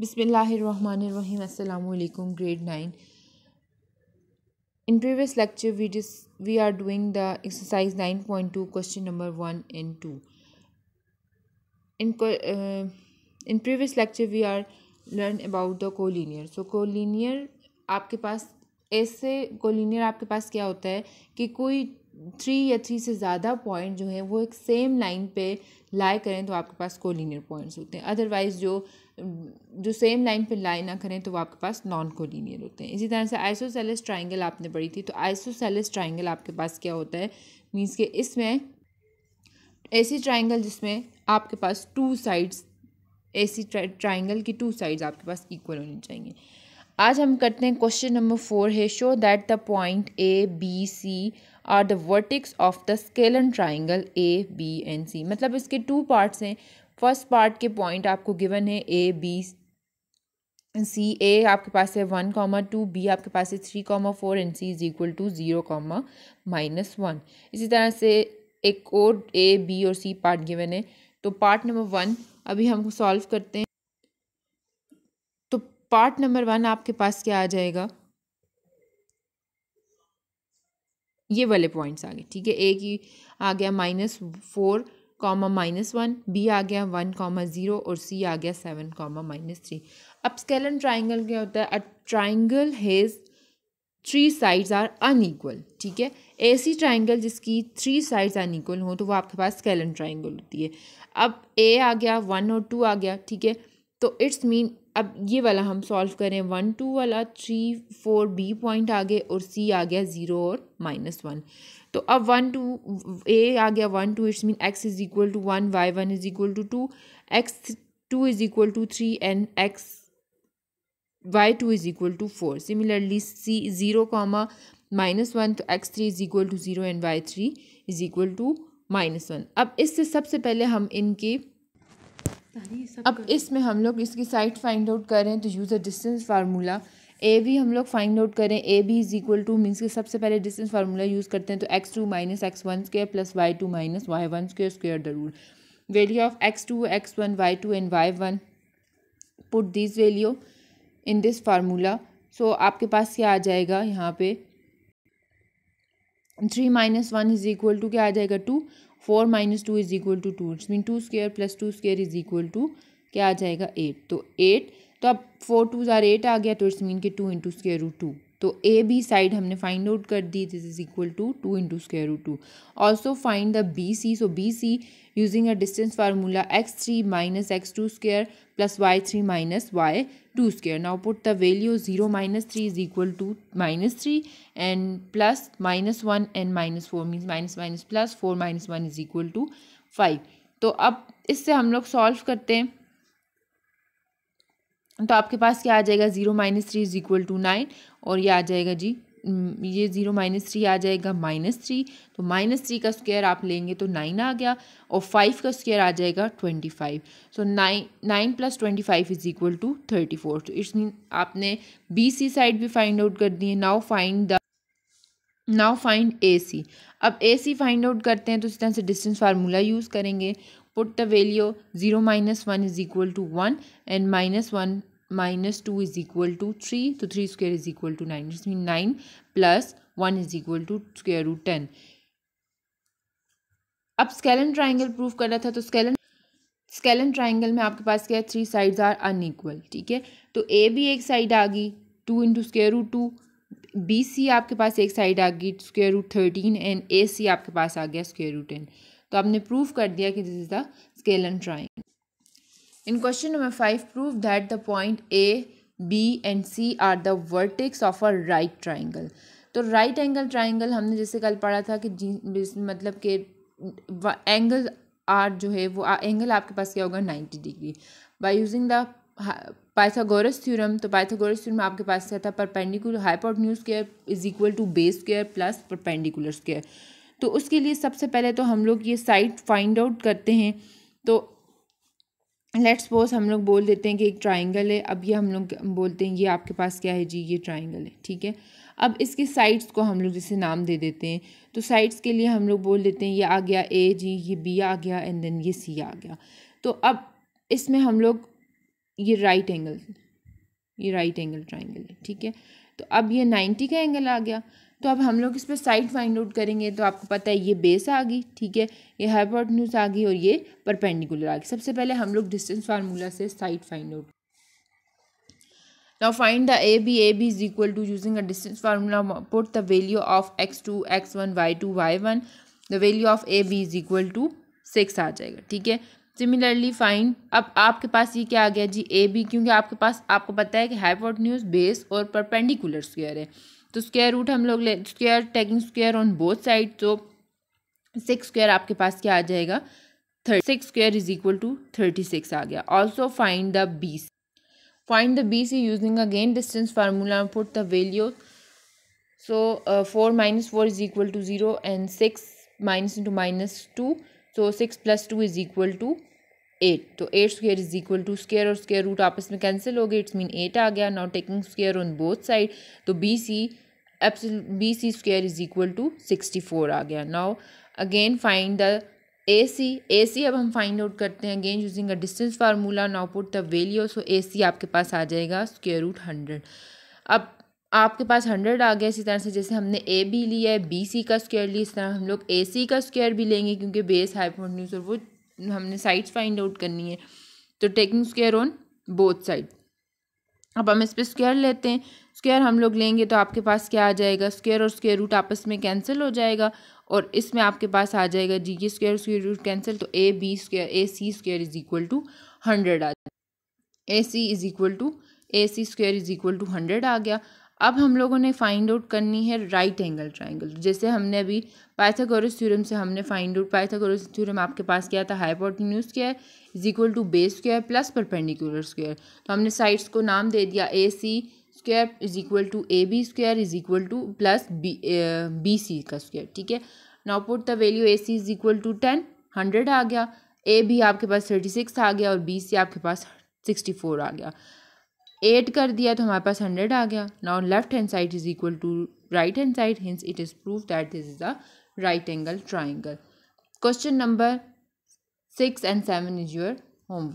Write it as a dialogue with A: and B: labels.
A: बिसमीम अल्लाम grade nine in previous lecture we this we are doing the exercise nine point two question number one and two in in previous lecture we are learn about the collinear so collinear आपके पास ऐसे collinear आपके पास क्या होता है कि कोई थ्री या थ्री से ज़्यादा पॉइंट जो है वो एक सेम लाइन पे लाए करें तो आपके पास कोलिनियर पॉइंट्स होते हैं अदरवाइज जो जो सेम लाइन पर लाई ना करें तो वो आपके पास नॉन कोलिनियर होते हैं इसी तरह से आइसोसेलिस ट्राइंगल आपने पढ़ी थी तो आइसोसेलिस ट्राइंगल आपके पास क्या होता है मीन्स के इसमें ऐसी ट्राइंगल जिसमें आपके पास टू साइड्स ऐसी ट्राइंगल की टू साइड्स आपके पास इक्वल होनी चाहिए आज हम करते हैं क्वेश्चन नंबर फोर है show that the point A B C are the vertices of the scalene triangle A B and C मतलब इसके टू पार्ट्स हैं फर्स्ट पार्ट के पॉइंट आपको गिवन है ए बी सी ए आपके पास है वन कॉमा टू बी आपके पास है three comma four and C is equal to zero comma minus one इसी तरह से एक और ए बी और सी पार्ट गिवन है तो पार्ट नंबर वन अभी हम सॉल्व करते हैं तो पार्ट नंबर वन आपके पास क्या आ जाएगा ये वाले पॉइंट्स आ गए ठीक है ए की आ गया minus four comma minus one B आ गया वन कॉमा ज़ीरो और सी आ गया सेवन कॉमा माइनस थ्री अब स्केलन ट्राइंगल क्या होता है a triangle has three sides are unequal ठीक है ऐसी ट्राइंगल जिसकी थ्री साइड्स अनईक्वल हो तो वो आपके पास स्केलन ट्राइंगल होती है अब ए आ गया वन और टू आ गया ठीक है तो इट्स मीन अब ये वाला हम सॉल्व करें वन टू वाला थ्री फोर बी पॉइंट आ गए और सी आ गया ज़ीरो और माइनस वन तो अब वन टू ए आ गया one two it's mean X is equal to one Y one is equal to two X two is equal to three and X Y two is equal to four similarly C zero comma minus one तो X three is equal to zero and Y three is equal to minus one अब इससे सबसे पहले हम इनके अब इसमें हम लोग इसकी साइड फाइंड आउट करें तो use a distance formula A भी हम लोग फाइंड आउट करें A B is equal to means के सबसे पहले डिस्टेंस फार्मूला यूज़ करते हैं तो X two minus X one square plus Y two minus Y one square स्क्र the rule value of x two x one Y two and Y one put this value in this formula so आपके पास क्या आ जाएगा यहाँ पे three minus one is equal to क्या आ जाएगा two four minus two is equal to two it's mean two square plus two square is equal to क्या आ जाएगा एट तो एट तो अब फोर टू ज़ार एट आ गया तो इट्स मीन के two into square root two तो ए बी साइड हमने फाइंड आउट कर दी this is equal to two into square root two also find the B C so B C using a distance formula x three minus x two square plus y three minus y two square now put the value zero minus three is equal to minus three and plus minus one and minus four means minus minus plus four minus one is equal to five तो अब इससे हम लोग solve करते हैं तो आपके पास क्या आ जाएगा zero minus three is equal to nine और ये आ जाएगा जी ये ज़ीरो माइनस थ्री आ जाएगा माइनस थ्री तो माइनस थ्री का स्क्वायर आप लेंगे तो नाइन आ गया और फाइव का स्क्वायर आ जाएगा ट्वेंटी फाइव सो तो nine nine plus twenty five is equal to thirty four तो इस मीन आपने बी सी साइड भी फाइंड आउट कर दी है now find the now find A C अब ए सी फाइंड आउट करते हैं तो इस तरह से डिस्टेंस फार्मूला यूज़ करेंगे put the value zero minus one is equal to one and minus one minus two is equal to three. so three square is equal to nine. This means nine plus one is equal to square root ten. अब scalene triangle prove करना था तो scalene scalene triangle में आपके पास क्या है three sides are unequal ठीक है तो ए भी एक साइड आ गई two into square root two B C आपके पास एक साइड आ गई square root thirteen and A C आपके पास आ गया स्केयर रूट टेन तो आपने प्रूव कर दिया कि this is the scale and drawing in question number five prove that the point A B and C are the vertices of a right triangle तो right angle triangle हमने जैसे कल पढ़ा था कि मतलब के एंगल आर जो है वो एंगल आपके पास क्या होगा ninety degree by using the Pythagoras theorem तो पाइथागोरस थ्योरम आपके पास क्या था perpendicular hypotenuse square is equal to base square plus perpendicular square तो उसके लिए सबसे पहले तो हम लोग ये साइड फाइंड आउट करते हैं तो लेट्स सपोज हम लोग बोल देते हैं कि एक ट्राइंगल है अब ये हम लोग बोलते हैं ये आपके पास क्या है जी ये ट्राइंगल है ठीक है अब इसके साइड्स को हम लोग जैसे नाम दे देते हैं तो साइड्स के लिए हम लोग बोल देते हैं ये आ गया ए जी ये बी आ गया एंड देन ये सी आ गया तो अब इसमें हम लोग ये राइट एंगल ये राइट एंगल ट्राइंगल है ठीक है तो अब ये नाइन्टी का एंगल आ गया तो अब हम लोग इस पर साइड फाइंड आउट करेंगे तो आपको पता है ये बेस आ गई ठीक है ये हाइपोटन्यूज आ गई और ये परपेंडिकुलर आ गई सबसे पहले हम लोग डिस्टेंस फार्मूला से side find out now find the A B is equal to using a distance formula put the value of x two x one Y two y one the value of A B is equal to six आ जाएगा ठीक है similarly find अब आपके पास ये क्या आ गया जी A B क्योंकि आपके पास आपको पता है कि हाइपोटन्यूज बेस और परपेंडिकुलर स्क्वायर है तो स्क्वायर रूट हम लोग ले square taking square on both side तो सिक्स स्क्वायर आपके पास क्या आ जाएगा thirty six square is equal to thirty six आ गया also find the B C find the B C using again distance formula put the value so four minus four is equal to zero and six minus into minus to so six plus two is equal to eight तो eight square is equal to square और square root आपस में cancel हो गए it's mean eight आ गया not taking square on both side तो B C B C square is equal to sixty four आ गया now again find the A C A C अब हम फाइंड आउट करते हैं again using a distance formula now put the value so A C आपके पास आ जाएगा square root hundred अब आपके पास हंड्रेड आ गया इसी तरह से जैसे हमने ए बी लिया है बी सी का स्क्यर लिया इस तरह हम लोग ए सी का स्क्यर भी लेंगे क्योंकि बेस हाइपोन्यूज और वो हमने साइड्स फाइंड आउट करनी है तो taking square on both side अब हम इस पर स्क्यर लेते हैं स्क्यर हम लोग लेंगे तो आपके पास क्या आ जाएगा स्क्यर और स्क्यर रूट आपस में कैंसिल हो जाएगा और इसमें आपके पास आ जाएगा जी ये स्क्वायर स्क्वायर रूट कैंसिल तो A B square A C square is equal to hundred आ जाए A C is equal to A C square is equal to hundred आ गया अब हम लोगों ने फाइंड आउट करनी है राइट एंगल ट्राइंगल जैसे हमने अभी पाइथागोरस थ्योरम से हमने फाइंड आउट पाइथागोरस थ्योरम आपके पास क्या था hypotenuse square is equal to base square plus perpendicular square तो हमने साइड्स को नाम दे दिया A C square is equal to A B square is equal to plus B B C का स्क्वायर ठीक है put the value A C is equal to ten hundred आ गया ए बी आपके पास थर्टी सिक्स आ गया और B C आपके पास सिक्सटी फोर आ गया एट कर दिया तो हमारे पास हंड्रेड आ गया now left hand side is equal to right hand side hence it is proof that this is a right angle triangle question number six and seven is your homework